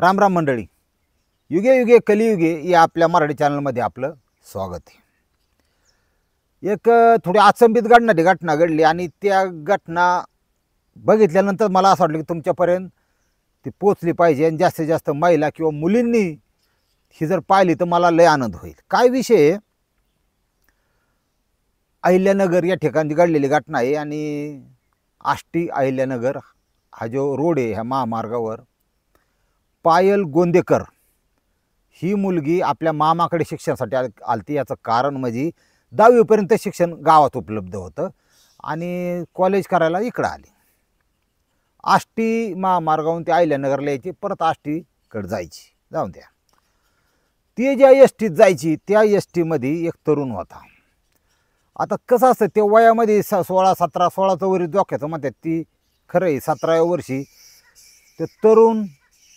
राम राम मंडळी युगे युगे कलियुगे या आपल्या मराठी चॅनलमध्ये आपलं स्वागत आहे एक थोडी अचंबित घटना ती घटना घडली आणि त्या घटना बघितल्यानंतर मला असं वाटलं की तुमच्यापर्यंत ती पोचली पाहिजे आणि जास्तीत जास्त महिला किंवा मुलींनी ही जर पाहिली तर मला लय आनंद होईल काय विषय अहिल्यानगर या ठिकाणी घडलेली घटना आहे आणि आष्टी अहिल्यानगर हा जो रोड आहे ह्या महामार्गावर पायल गोंदेकर ही मुलगी आपल्या मामाकडे शिक्षणासाठी आल आलती याचं कारण म्हणजे दहावीपर्यंत शिक्षण गावात उपलब्ध होतं आणि कॉलेज करायला इकडं आली आष्टी महामार्गाहून ते नगरला यायची परत आष्टीकडे जायची जाऊन द्या ती ज्या एस टीत जायची त्या एस टीमध्ये एक तरुण होता आता कसं असतं ते वयामध्ये स सोळा सतरा सोळाचं वरी डोक्याचं म्हणतात ती खरं आहे सतराव्या वर्षी ते तरुण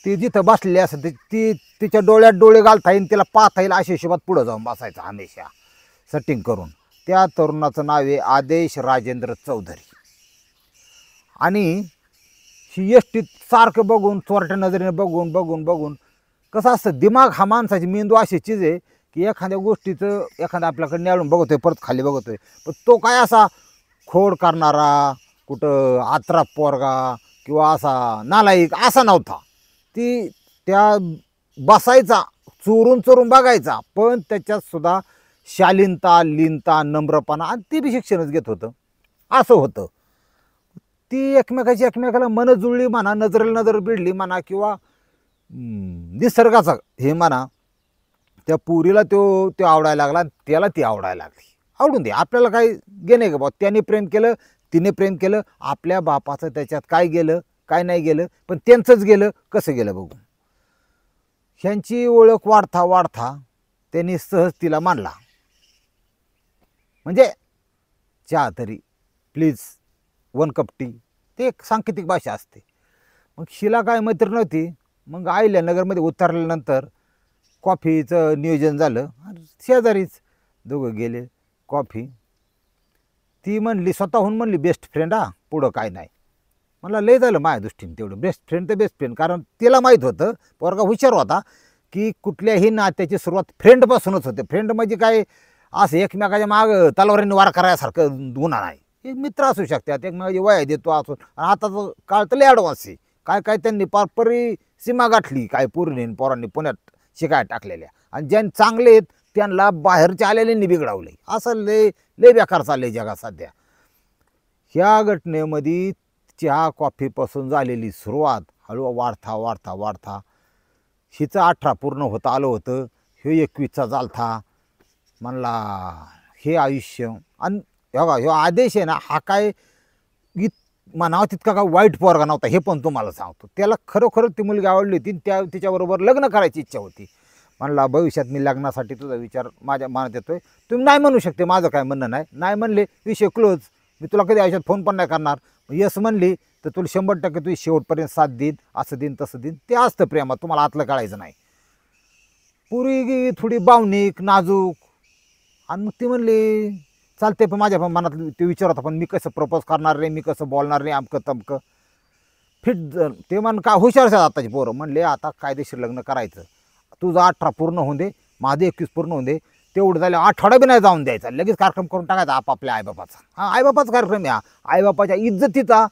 ती जिथं बसलेली असते ती तिच्या डोळ्यात डोळे घालता येईल तिला पाहता येईल अशा हिशोबात पुढं जाऊन बसायचं हमेशा सेटिंग करून त्या तरुणाचं नाव आहे आदेश राजेंद्र चौधरी आणि ही एसटीत सारखं बघून चोरट्या नजरेने बघून बघून बघून कसं असतं दिमाग हा माणसाची मेंदू अशी चीज आहे की एखाद्या गोष्टीचं एखादं आपल्याकडे न्याळून बघतोय परत खाली बघतोय पण तो काय असा खोड करणारा कुठं आत्रा पोरगा किंवा असा नालायक असा नव्हता ती त्या बसायचा चोरून चोरून बघायचा पण त्याच्यातसुद्धा शालीनता लीनता नम्रपणा आणि ती बी शिक्षणच घेत होतं असं होतं ती एकमेकाची एकमेकाला मन जुळली म्हणा नजरेल नजर बिडली म्हणा किंवा निसर्गाचा हे म्हणा त्या पुरीला तो तो आवडायला लागला त्याला ती आवडायला लागली आवडून दे आपल्याला काय गेले का बा त्याने प्रेम केलं तिने प्रेम केलं आपल्या बापाचं त्याच्यात काय गेलं काय नाही गेलं पण त्यांचंच गेलं कसं गेलं बघू ह्यांची ओळख वाढता वाढता त्यांनी सहज तिला मानला म्हणजे चहा तरी प्लीज वन कप टी ते एक सांकेतिक भाषा असते मग शिला काय मैत्री नव्हती मग आईल्या नगरमध्ये उतरल्यानंतर कॉफीचं नियोजन झालं शेजारीच दोघं गेले कॉफी ती म्हणली स्वतःहून म्हणली बेस्ट फ्रेंड हा पुढं काय नाही मला लय झालं माझ्या दृष्टीने तेवढं बेस्ट फ्रेंड तर बेस्ट फ्रेंड कारण तिला माहीत होतं पोरगा हुशार होता की कुठल्याही नात्याची सुरुवात फ्रेंडपासूनच होते फ्रेंड म्हणजे काय असं एकमेकाच्या माग तलवारीने वार करायसारखं गुन्हा नाही एक मित्र असू शकतात एकमेकाची वया देतो असून आणि आताचं काळ तर ॲडव्हान्स आहे काय काय त्यांनी पारपरी सीमा गाठली काय पूर्णीन पोरांनी पुण्यात शिकाय टाकलेल्या आणि ज्यांनी चांगले आहेत त्यांना बाहेरच्या आलेल्यांनी बिघडावले असं लय लय बेकार चालले जगात सध्या ह्या घटनेमध्ये चहा कॉफीपासून झालेली सुरुवात हळू वाढता वाढता वाढता हिचं अठरा पूर्ण होत आलं होतं हे एकवीसचा झालता म्हणला हे आयुष्य आणि बघा ह्यो आदेश आहे ना हा काय इत म्हणावं तितका काय वाईट पोरगा नव्हता हे पण तुम्हाला सांगतो त्याला खरोखर ती मुलगी आवडली होती त्या तिच्याबरोबर लग्न करायची इच्छा होती म्हणला भविष्यात मी लग्नासाठी तुझा विचार माझ्या मनात येतोय तुम्ही नाही म्हणू शकते माझं काय म्हणणं नाही नाही म्हणले विषय क्लोज मी तुला कधी आयुष्यात फोन पण नाही करणार यस म्हणली तर तुला शंभर टक्के तुझी शेवटपर्यंत साथ देईन असं देईन तसं देईन ते असतं प्रेमात तुम्हाला आतलं कळायचं नाही पूर्वी थोडी भावनिक नाजूक आणि मग ती म्हणली चालते पण माझ्या मनात ते विचार होता पण मी कसं प्रपोज करणार रे मी कसं बोलणार रे आमकं तमकं फिट ते म्हण का हुशार असतात आताची पोरं म्हणले आता कायदेशीर लग्न करायचं तुझं अठरा पूर्ण होऊन दे माझं एकवीस पूर्ण होऊन दे तेवढं झालं आठवडा बी नाही जाऊन द्यायचा लगेच कार्यक्रम करून टाकायचा आपापल्या आईबापाचा हा आईबापाचा कार्यक्रम आहे आईबापाच्या इज्जतीचा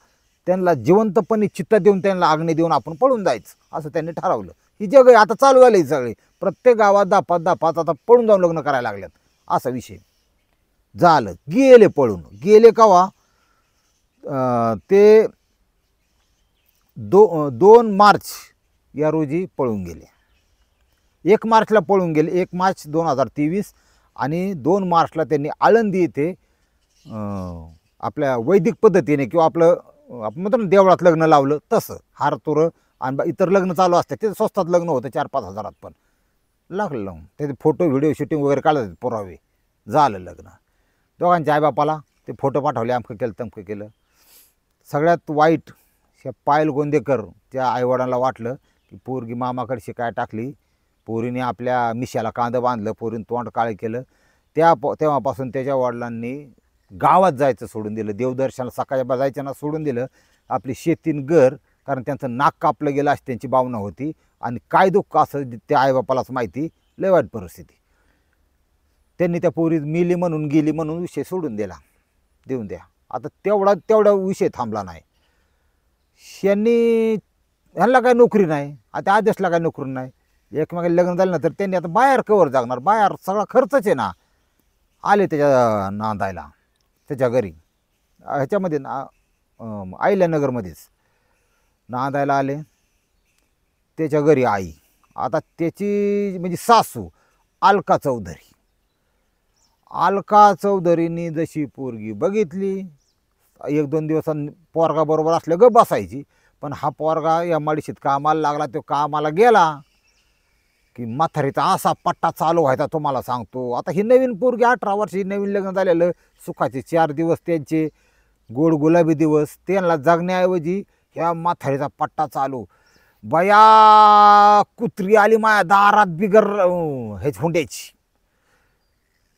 त्यांना जिवंतपणे चित्त देऊन त्यांना आग्ने देऊन आपण पळून जायचं असं त्यांनी ठरवलं ही जग आता चालू झालं ही सगळी प्रत्येक गावात दापात दापात आता पळून जाऊन लग्न करायला लागल्यात असा विषय झालं गेले पळून गेले कवा ते दो दोन मार्च या रोजी पळून गेले एक मार्चला पळून गेले एक मार्च दोन हजार तेवीस आणि दोन मार्चला त्यांनी आळंदी येथे आपल्या वैदिक पद्धतीने किंवा आपलं आपण म्हणतो ना देवळात लग्न लावलं तसं हार तोर आणि इतर लग्न चालू असतं ते स्वस्तात लग्न होतं चार पाच हजारात पण लागलं लावून त्याचे फोटो व्हिडिओ शूटिंग वगैरे काढत पुरावे झालं लग्न दोघांच्या आईबापाला ते फोटो पाठवले अमकं केलं तमकं केलं सगळ्यात वाईट पायल गोंदेकर त्या आईवडाला वाटलं की पोरगी मामाकडशी काय टाकली पोरीने आपल्या मिशाला कांदं बांधलं पोरीने तोंड काळे केलं त्या प तेव्हापासून त्याच्या वडिलांनी गावात जायचं सोडून दिलं देवदर्शनाला सकाळच्या जायचं ना सोडून दिलं आपली शेतीन घर कारण त्यांचं नाक कापलं गेलं अशी त्यांची भावना होती आणि काय दुःख असं त्या आईबापालाच माहिती लय वाईट परिस्थिती त्यांनी त्या पोरी मिली म्हणून गेली म्हणून विषय सोडून दिला देऊन द्या आता तेवढा तेवढा विषय थांबला नाही यांनी ह्यांना काय नोकरी नाही आता आदेशला काय नोकरी नाही एकमेकाला लग्न झालं ना तर त्यांनी आता बाहेर कवर जागणार बाहेर सगळा खर्चच आहे ना आले त्याच्या नांदायला त्याच्या घरी ह्याच्यामध्ये ना आईल्यानगरमध्येच नांदायला आले त्याच्या घरी आई आता त्याची म्हणजे सासू अलका चौधरी अलका चौधरीनी जशी पोरगी बघितली एक दोन दिवसांनी पोरगाबरोबर असल्या ग बसायची पण हा पोरगा या माडीशीत कामाला लागला तो कामाला गेला की म्हातारीचा असा पट्टा चालू व्हायचा तुम्हाला सांगतो आता ही नवीन पोरगी अठरा वर्षी नवीन लग्न झालेलं सुखाचे चार दिवस त्यांचे गोड गुलाबी दिवस त्यांना जगण्याऐवजी ह्या म्हातारीचा पट्टा चालू बया कुत्री आली माया दारात बिगर हेच हुंड्याची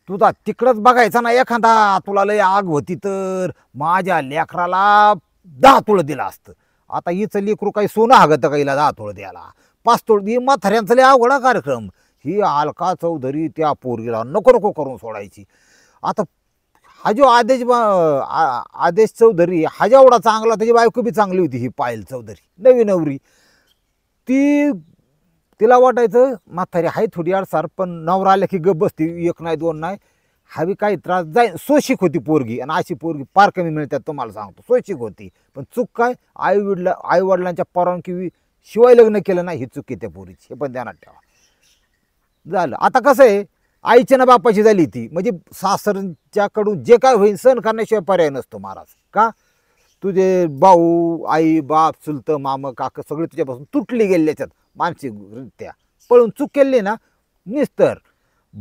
तुझा तिकडंच बघायचा ना एखादा तुला लय आग होती तर माझ्या लेकराला दहा तुळं दिलं असतं आता हिचं लेकरू काही सोनं हागतं काहीला दहा तुळं द्यायला पास्तोळदी म्हाताऱ्यांचा लय आवडा कार्यक्रम ही आलका चौधरी त्या पोरगीला नको नको करून सोडायची आता हा जो आदेश आदेश चौधरी हा जेवढा चांगला त्याची बायको बी चांगली होती ही पायल चौधरी नवी नवरी ती तिला वाटायचं म्हातारी हाय थोडी अडसार पण नवरा आल्या की गप बसती एक नाही दोन नाही हवी काही त्रास जाई सोशिक होती पोरगी आणि अशी पोरगी फार कमी मिळतात तुम्हाला सांगतो सोशिक होती पण चूक काय आई वडिला आई वडिलांच्या परवानगी शिवाय लग्न केलं ना ही चुकी त्या पोरीची हे पण ध्यानात ठेवा झालं आता कसं आहे आईच्या ना बापाची झाली ती म्हणजे सासरच्याकडून जे काय होईल सण करण्याशिवाय पर्याय नसतो महाराज का तुझे भाऊ आई बाप चुलत माम काकं सगळे तुझ्यापासून तुटली गेले याच्यात मानसिकरित्या पळून चूक केली ना निस्तर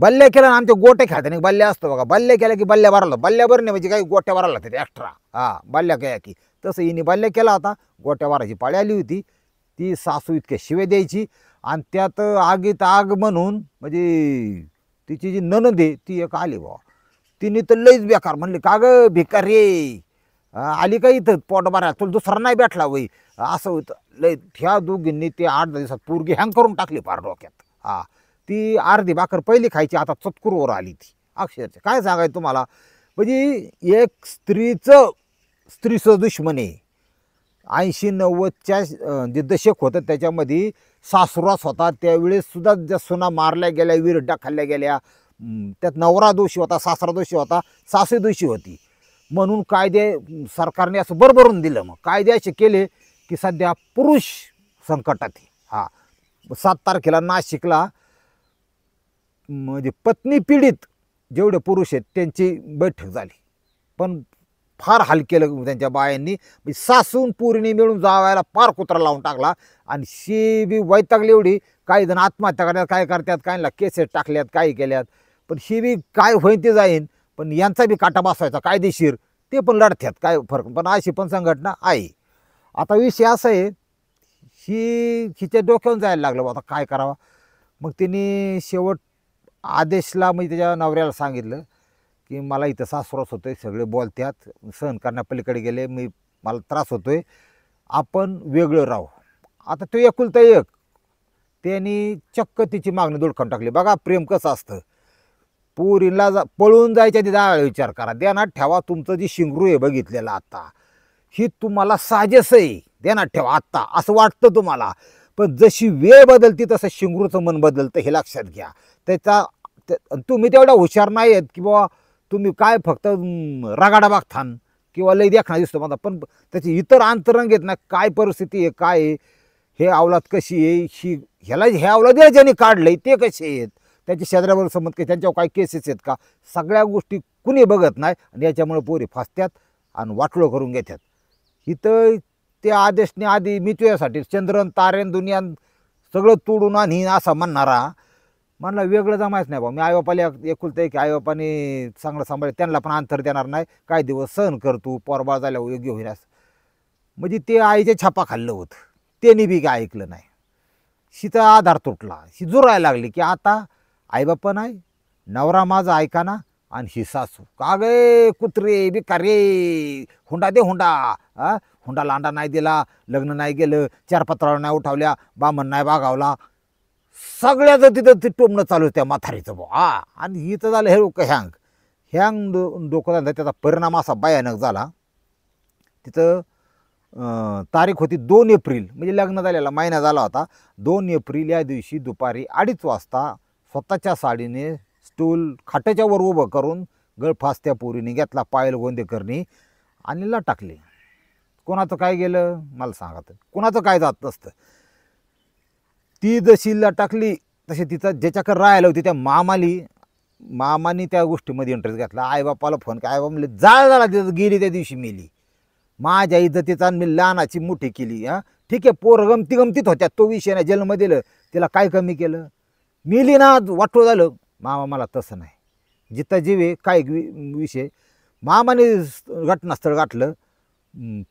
बल्ल्या केला ना आमच्या गोट्या खेळतात नाही बल्ल्या असतो बघा बल्ल्या केला की बल्ल्या भरला बल्ल्या भरणे म्हणजे काही गोट्या भरायला लागतात एक्स्ट्रा हां बल्ल्या काय की तसं हिने बल्ल्या केला होता गोट्या वाराची पाळी आली होती ती सासू इतक्या शिवे द्यायची आणि त्यात आगीत आग म्हणून म्हणजे तिची जी ननद आहे ती एक आली बा तिने तर लईच बेकार म्हणले का गं बेकार रे आली का इथं पोट तुला दुसरा नाही भेटला वय असं होतं लई ह्या दोघींनी ते आठ दहा दिवसात पूर्गी हँग करून टाकली फार डोक्यात हा ती अर्धी भाकर पहिली खायची आता चतकुरवर आली ती अक्षरशः काय सांगाय तुम्हाला म्हणजे एक स्त्रीचं स्त्रीचं दुश्मन आहे ऐंशी नव्वदच्या जे दशक होतं त्याच्यामध्ये सासुरास होता त्यावेळेस सुद्धा ज्या सुना मारल्या गेल्या विरड्या खाल्ल्या गेल्या त्यात नवरा दोषी होता सासरा दोषी होता सासरी दोषी होती म्हणून कायदे सरकारने असं भरभरून दिलं मग कायदे असे केले की सध्या पुरुष संकटात हा सात तारखेला नाशिकला म्हणजे पत्नी पीडित जेवढे पुरुष आहेत त्यांची बैठक झाली पण फार हाल केलं त्यांच्या बायांनी सासून पूर्णी मिळून जावायला फार कुत्रा लावून टाकला आणि शी बी वैतागली एवढी काही जण आत्महत्या करतात काय करतात काहीला केसेस टाकल्यात काही केल्यात पण शी बी काय होईन ते जाईन पण यांचा बी काटा बसवायचा कायदेशीर ते पण लढतात काय फरक पण अशी पण संघटना आहे आता विषय असा आहे शी हिच्या डोक्यावर जायला लागलं आता काय करावा मग तिने शेवट आदेशला म्हणजे त्याच्या नवऱ्याला सांगितलं की मला इथं सासुरास होतो आहे सगळे बोलत्यात सहन करण्यापलीकडे गेले मी मला त्रास होतो आहे आपण वेगळं राहू आता तो एकुलता एक त्यांनी चक्क तिची मागणी दुडकावून टाकली बघा प्रेम कसं असतं पुरीला जा पळून जायच्या तिथे विचार करा देणार ठेवा तुमचं जी शिंगरू आहे बघितलेलं आता ही तुम्हाला साजेस आहे देणार ठेवा आत्ता असं वाटतं तुम्हाला पण जशी वेळ बदलती तसं शिंगरूचं मन बदलतं हे लक्षात घ्या त्याचा तुम्ही तेवढा हुशार नाही आहेत की बाबा तुम्ही काय फक्त रगाडा बागथान किंवा लय देखणा दिसतो माझा पण त्याची इतर अंतरंग येत नाही काय परिस्थिती आहे काय हे अवलाद कशी आहे ही ह्याला ह्या या ज्यांनी काढलं आहे ते कसे आहेत त्यांचे शेजाऱ्यावर संबंध की त्यांच्यावर काय केसेस आहेत का सगळ्या गोष्टी कुणी बघत नाही आणि याच्यामुळे पोरी फासत्यात आणि वाटलो करून घेतात इथं ते आदेशने आधी मितव्यासाठी चंद्रन तारेन दुनिया सगळं तोडून आणि असा म्हणणारा म्हणला वेगळं जमायच नाही भाऊ मी आईबापाला एकुलतं आहे की आईबापाने चांगलं सांभाळलं त्यांना पण अंतर देणार नाही काय दिवस सहन कर तू पोरबाळ झाल्यावर योग्य होईनास म्हणजे ते आईचे छापा खाल्लं होतं त्यांनी बी काय ऐकलं नाही शिचा आधार तुटला शी जोरायला लागली की आता बाप्पा नाही नवरा माझा ऐकाना आणि ही सासू का गे कुत्रे का रे हुंडा दे हुंडा हुंडा लांडा नाही दिला लग्न नाही गेलं चार पत्रावर नाही उठावल्या बामण नाही बागावला सगळ्याचं तिथं ते टोमणं चालू त्या माथारीचं भाऊ आ आणि इथं झालं हे लोक हँग हँग डो डोकं झालं त्याचा परिणाम असा भयानक झाला तिथं तारीख होती दोन एप्रिल म्हणजे लग्न झालेला महिना झाला होता दोन एप्रिल या दिवशी दुपारी अडीच वाजता स्वतःच्या साडीने स्टूल खाट्याच्यावर वर उभं करून गळफास त्या पोरीने घेतला पायल गोंदेकरनी आणि ला टाकले कोणाचं काय गेलं मला सांगा तर कोणाचं काय जात नसतं ती जशीला टाकली तशी तिचा ज्याच्याकडे राहायला होती त्या मामाली मामानी त्या गोष्टीमध्ये इंटरेस्ट घातला आईबापाला फोन काय आईबा म्हणले जा झाला तिथं गेली त्या दिवशी मेली माझ्या इज्जतीचा मी लहानाची मोठी केली हां ठीक आहे पोर गमती गमतीत होत्या तो विषय नाही जन्म दिलं तिला काय कमी केलं मिली ना वाटो झालं मामा मला तसं नाही जिता जीवे काय विषय मामाने घटनास्थळ गाठलं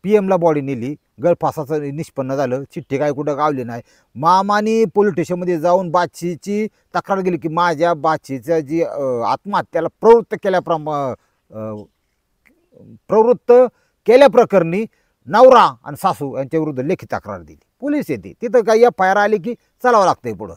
पी एमला बॉडी नेली गळफासाचं निष्पन्न झालं चिठ्ठी काय कुठं गावली नाही मामाने पोलीस स्टेशनमध्ये जाऊन बादशीची तक्रार केली की माझ्या बादशीचं जी आत्महत्याला प्रवृत्त केल्याप्रमा प्रवृत्त केल्याप्रकरणी नवरा आणि सासू यांच्याविरुद्ध लेखी तक्रार दिली पोलीस येते तिथं काय एफ आय आर आली की चालावं आहे पुढं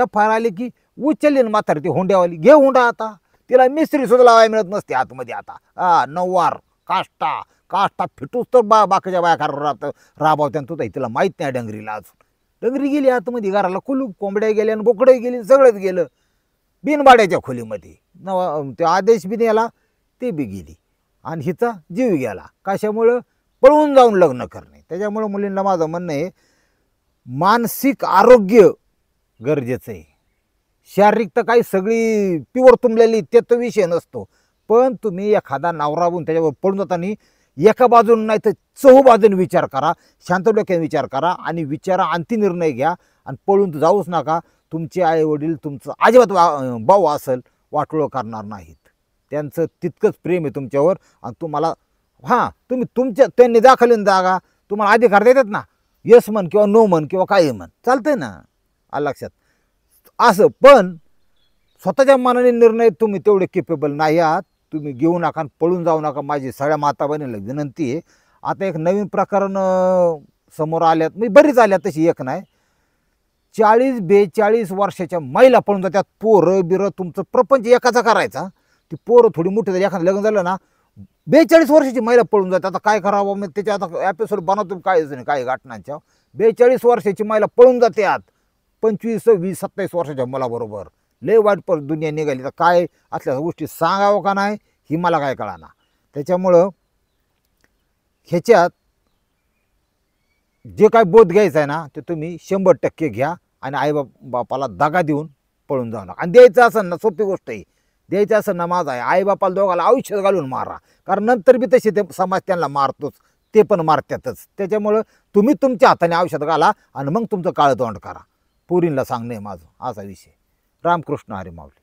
एफ आय आर आली की उचलली ना म्हातारी ती हुंड्यावाली घे हुंडा आता तिला मिस्त्री सुद्धा लावायला मिळत नसते आतमध्ये आता हा नऊवार काष्टा काष्टा फिटूस तर बा बाकीच्या बाया खराब राहतं राबाव तू तर तिला माहीत नाही डंगरीला अजून डंगरी गेली आतमध्ये घराला कुलूप कोंबड्या गेल्या आणि बोकडे गेली सगळंच गेलं बिनबाड्याच्या खोलीमध्ये न ते आदेश बी नेला ते बी गेली आणि हिचा जीव गेला कशामुळं पळून जाऊन लग्न करणे त्याच्यामुळं मुलींना माझं म्हणणं आहे मानसिक आरोग्य गरजेचं आहे शारीरिक तर काही सगळी पिवर तुंबलेली ते विषय नसतो पण तुम्ही एखादा नावराबून त्याच्यावर पडून जाताना एका बाजून नाही तर चहू विचार करा शांत डोक्याने विचार करा आणि विचारा अंतिम निर्णय घ्या आणि पळून जाऊच नका तुमचे आई वडील तुमचं अजिबात वा भाऊ असेल वाटोळ करणार नाहीत त्यांचं तितकंच प्रेम आहे तुमच्यावर आणि तुम्हाला हां तुम्ही तुमच्या त्यांनी दाखलून जागा तुम्हाला अधिकार देतात ना यस म्हण किंवा नो म्हण किंवा काय म्हण चालतंय ना आ लक्षात असं पण स्वतःच्या मनाने निर्णय तुम्ही तेवढे केपेबल नाही आहात तुम्ही घेऊ नका पळून जाऊ नका माझी सगळ्या माता बहिणीला विनंती आहे आता एक नवीन प्रकरण समोर आल्यात मी बरीच आल्यात तशी एक नाही चाळीस बेचाळीस वर्षाच्या महिला पळून जातात पोरं बिरं तुमचं प्रपंच एकाचा करायचा ती पोरं थोडी मोठी झाली एखादं लग्न झालं ना बेचाळीस वर्षाची महिला पळून जाते आता काय करावं मग त्याच्या आता एपिसोड बनवतो काय नाही काही घटनांच्या बेचाळीस वर्षाची महिला पळून जाते आत पंचवीस वीस सत्तावीस वर्षाच्या मुलाबरोबर लय वाईट पर दुनिया निघाली तर काय असल्या गोष्टी सांगावं का नाही ही मला काय कळाना त्याच्यामुळं ह्याच्यात जे काय बोध घ्यायचा आहे ना ते तुम्ही शंभर टक्के घ्या आणि आई बाप बापाला दगा देऊन पळून जाऊ नका आणि द्यायचं असं ना सोपी गोष्ट आहे द्यायचं असेल ना माझा आहे आई बापाला दोघाला औषध घालून मारा कारण नंतर बी तसे ते समाज त्यांना मारतोच ते पण मारतातच त्याच्यामुळं तुम्ही तुमच्या हाताने औषध घाला आणि मग तुमचं काळं तोंड करा पुरींला सांगणे माझं असा विषय रामकृष्ण हरी